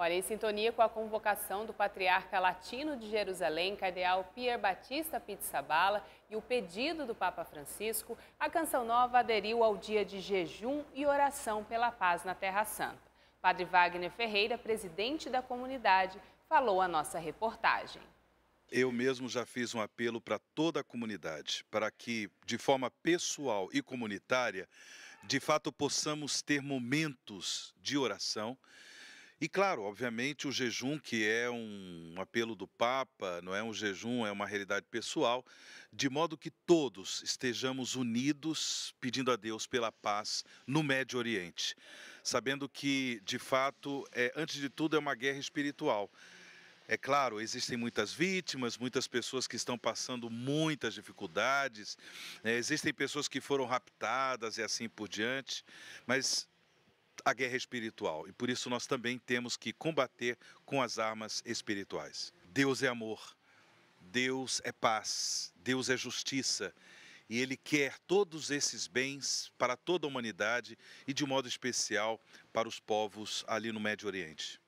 Olha, em sintonia com a convocação do patriarca latino de Jerusalém, cardeal Pierre Batista Pizzabala, e o pedido do Papa Francisco, a Canção Nova aderiu ao dia de jejum e oração pela paz na Terra Santa. Padre Wagner Ferreira, presidente da comunidade, falou à nossa reportagem. Eu mesmo já fiz um apelo para toda a comunidade, para que, de forma pessoal e comunitária, de fato possamos ter momentos de oração e claro, obviamente, o jejum, que é um apelo do Papa, não é um jejum, é uma realidade pessoal, de modo que todos estejamos unidos pedindo a Deus pela paz no Médio Oriente, sabendo que, de fato, é, antes de tudo, é uma guerra espiritual. É claro, existem muitas vítimas, muitas pessoas que estão passando muitas dificuldades, né? existem pessoas que foram raptadas e assim por diante, mas a guerra espiritual e por isso nós também temos que combater com as armas espirituais. Deus é amor, Deus é paz, Deus é justiça e Ele quer todos esses bens para toda a humanidade e de modo especial para os povos ali no Médio Oriente.